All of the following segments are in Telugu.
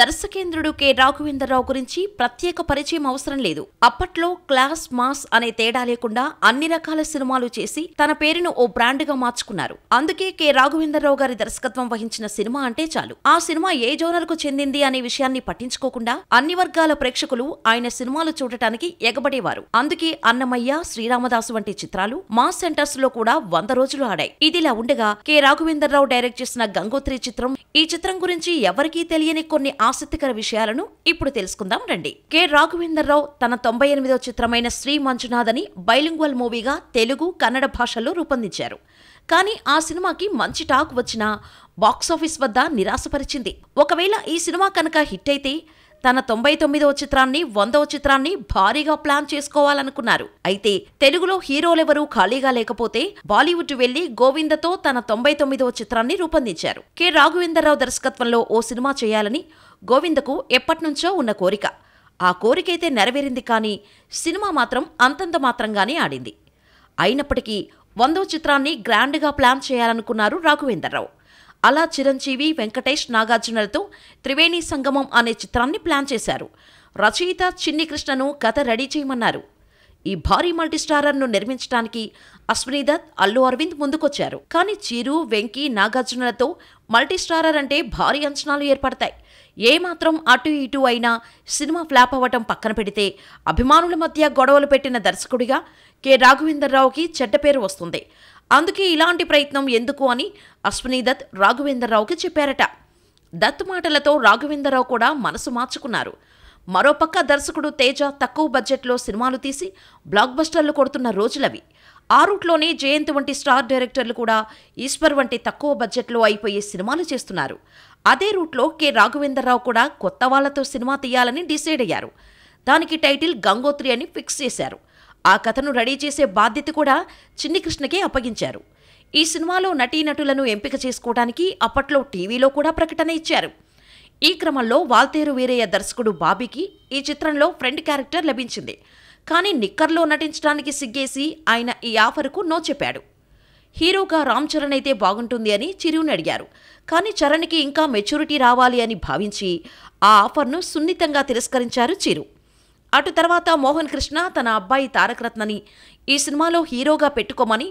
దర్శకేంద్రుడు కె రాఘవేంద్రరావు గురించి ప్రత్యేక పరిచయం అవసరం లేదు అప్పట్లో క్లాస్ మాస్ అనే తేడా లేకుండా అన్ని రకాల సినిమాలు చేసి తన పేరును ఓ బ్రాండ్గా మార్చుకున్నారు అందుకే కె రాఘవేంద్రరావు గారి దర్శకత్వం వహించిన సినిమా అంటే చాలు ఆ సినిమా ఏ జోనర్కు చెందింది అనే విషయాన్ని పట్టించుకోకుండా అన్ని వర్గాల ప్రేక్షకులు ఆయన సినిమాలు చూడటానికి ఎగబడేవారు అందుకే అన్నమయ్య శ్రీరామదాసు వంటి చిత్రాలు మాస్ సెంటర్స్ లో కూడా వంద రోజులు ఆడాయి ఇదిలా ఉండగా కె రాఘవేంద్రరావు డైరెక్ట్ చేసిన గంగోత్రి చిత్రం ఈ చిత్రం గురించి ఎవరికీ తెలియని కొన్ని ఆసక్తికర విషయాలను ఇప్పుడు తెలుసుకుందాం రండి కె రావు తన తొంభై ఎనిమిదో చిత్రమైన శ్రీ మంజునాథని బైలింగ్వల్ మూవీగా తెలుగు కన్నడ భాషల్లో రూపొందించారు కానీ ఆ సినిమాకి మంచి టాక్ వచ్చినా బాక్సాఫీస్ వద్ద నిరాశపరిచింది ఒకవేళ ఈ సినిమా కనుక హిట్ అయితే తన తొంభై తొమ్మిదవ చిత్రాన్ని వందవ చిత్రాన్ని భారీగా ప్లాన్ చేసుకోవాలనుకున్నారు అయితే తెలుగులో హీరోలెవరూ ఖాళీగా లేకపోతే బాలీవుడ్ వెళ్లి గోవిందతో తన తొంభై తొమ్మిదవ చిత్రాన్ని రూపొందించారు కె రాఘవేంద్రరావు దర్శకత్వంలో ఓ సినిమా చేయాలని గోవిందకు ఎప్పటినుంచో ఉన్న కోరిక ఆ కోరికైతే నెరవేరింది కానీ సినిమా మాత్రం అంతంత మాత్రంగానే ఆడింది అయినప్పటికీ వందో చిత్రాన్ని గ్రాండ్గా ప్లాన్ చేయాలనుకున్నారు రావు అలా చిరంజీవి వెంకటేష్ నాగార్జునలతో త్రివేణి సంగమం అనే చిత్రాన్ని ప్లాన్ చేశారు రచయిత చిన్ని కృష్ణను కథ రెడీ చేయమన్నారు ఈ భారీ మల్టీస్టారర్ను నిర్మించడానికి అశ్విని దత్ అల్లు అరవింద్ ముందుకొచ్చారు కానీ చిరు వెంకీ నాగార్జునలతో మల్టీస్టారర్ అంటే భారీ అంచనాలు ఏర్పడతాయి ఏమాత్రం అటు ఇటు అయినా సినిమా ఫ్లాప్ అవ్వటం పక్కన పెడితే అభిమానుల మధ్య గొడవలు పెట్టిన దర్శకుడిగా కె రావుకి చెడ్డ పేరు వస్తుంది అందుకే ఇలాంటి ప్రయత్నం ఎందుకు అని అశ్విని దత్ రాఘవేంద్రరావుకి చెప్పారట దత్ మాటలతో రాఘవేంద్రరావు కూడా మనసు మార్చుకున్నారు మరోపక్క దర్శకుడు తేజ తక్కువ బడ్జెట్లో సినిమాలు తీసి బ్లాక్ బస్టర్లు కొడుతున్న రోజులవి ఆ రూట్లోనే జయంత్ వంటి స్టార్ డైరెక్టర్లు కూడా ఈశ్వర్ వంటి తక్కువ బడ్జెట్లో అయిపోయే సినిమాలు చేస్తున్నారు అదే రూట్లో కె రాఘవేంద్రరావు కూడా కొత్త వాళ్లతో సినిమా తీయాలని డిసైడ్ అయ్యారు దానికి టైటిల్ గంగోత్రి అని ఫిక్స్ చేశారు ఆ కథను రెడీ చేసే బాధ్యత కూడా చిన్ని కృష్ణకే అప్పగించారు ఈ సినిమాలో నటీనటులను ఎంపిక చేసుకోవడానికి అప్పట్లో టీవీలో కూడా ప్రకటన ఇచ్చారు ఈ క్రమంలో వాల్తేరు వీరయ్య దర్శకుడు బాబీకి ఈ చిత్రంలో ఫ్రెండ్ క్యారెక్టర్ లభించింది కానీ నిక్కర్లో నటించడానికి సిగ్గేసి ఆయన ఈ ఆఫర్కు నో చెప్పాడు హీరోగా రామ్ చరణ్ అయితే బాగుంటుంది అని చిరువుని అడిగారు కానీ చరణ్కి ఇంకా మెచ్యూరిటీ రావాలి అని భావించి ఆ ఆఫర్ను సున్నితంగా తిరస్కరించారు చిరు అటు తర్వాత మోహన్ కృష్ణ తన అబ్బాయి తారకరత్నని ఈ సినిమాలో హీరోగా పెట్టుకోమని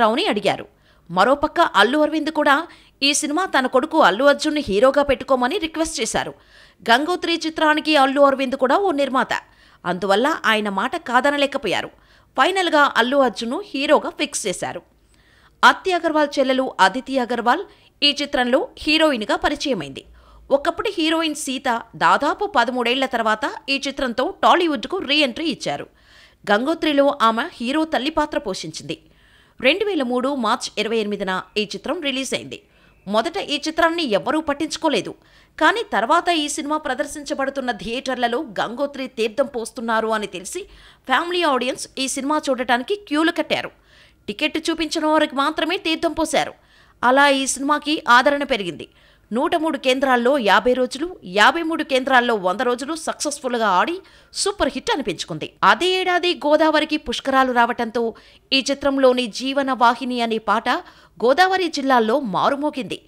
రావుని అడిగారు మరోపక్క అల్లు అరవింద్ కూడా ఈ సినిమా తన కొడుకు అల్లు అర్జున్ని హీరోగా పెట్టుకోమని రిక్వెస్ట్ చేశారు గంగోత్రి చిత్రానికి అల్లు అరవింద్ కూడా ఓ నిర్మాత అందువల్ల ఆయన మాట కాదనలేకపోయారు ఫైనల్గా అల్లు అర్జును హీరోగా ఫిక్స్ చేశారు అత్తి అగర్వాల్ చెల్లెలు అదితి అగర్వాల్ ఈ చిత్రంలో హీరోయిన్గా పరిచయమైంది ఒకప్పుడు హీరోయిన్ సీత దాదాపు పదమూడేళ్ల తర్వాత ఈ చిత్రంతో టాలీవుడ్కు రీ ఎంట్రీ ఇచ్చారు గంగోత్రిలో ఆమె హీరో తల్లి పాత్ర పోషించింది రెండు వేల మూడు మార్చ్ ఇరవై ఎనిమిదిన ఈ చిత్రం రిలీజ్ అయింది మొదట ఈ చిత్రాన్ని ఎవ్వరూ పట్టించుకోలేదు కానీ తర్వాత ఈ సినిమా ప్రదర్శించబడుతున్న థియేటర్లలో గంగోత్రి తీర్థం పోస్తున్నారు అని తెలిసి ఫ్యామిలీ ఆడియన్స్ ఈ సినిమా చూడటానికి క్యూలు కట్టారు టికెట్ చూపించిన వారికి మాత్రమే తీర్థం పోశారు అలా ఈ సినిమాకి ఆదరణ పెరిగింది నూట మూడు కేంద్రాల్లో యాభై రోజులు యాభై మూడు కేంద్రాల్లో వంద రోజులు సక్సెస్ఫుల్గా ఆడి సూపర్ హిట్ అనిపించుకుంది అదే ఏడాది గోదావరికి పుష్కరాలు రావటంతో ఈ చిత్రంలోని జీవన వాహిని అనే పాట గోదావరి జిల్లాల్లో మారుమోగింది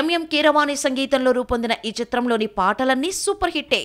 ఎంఎం కీరవాణి సంగీతంలో రూపొందిన ఈ చిత్రంలోని పాటలన్నీ సూపర్ హిట్టే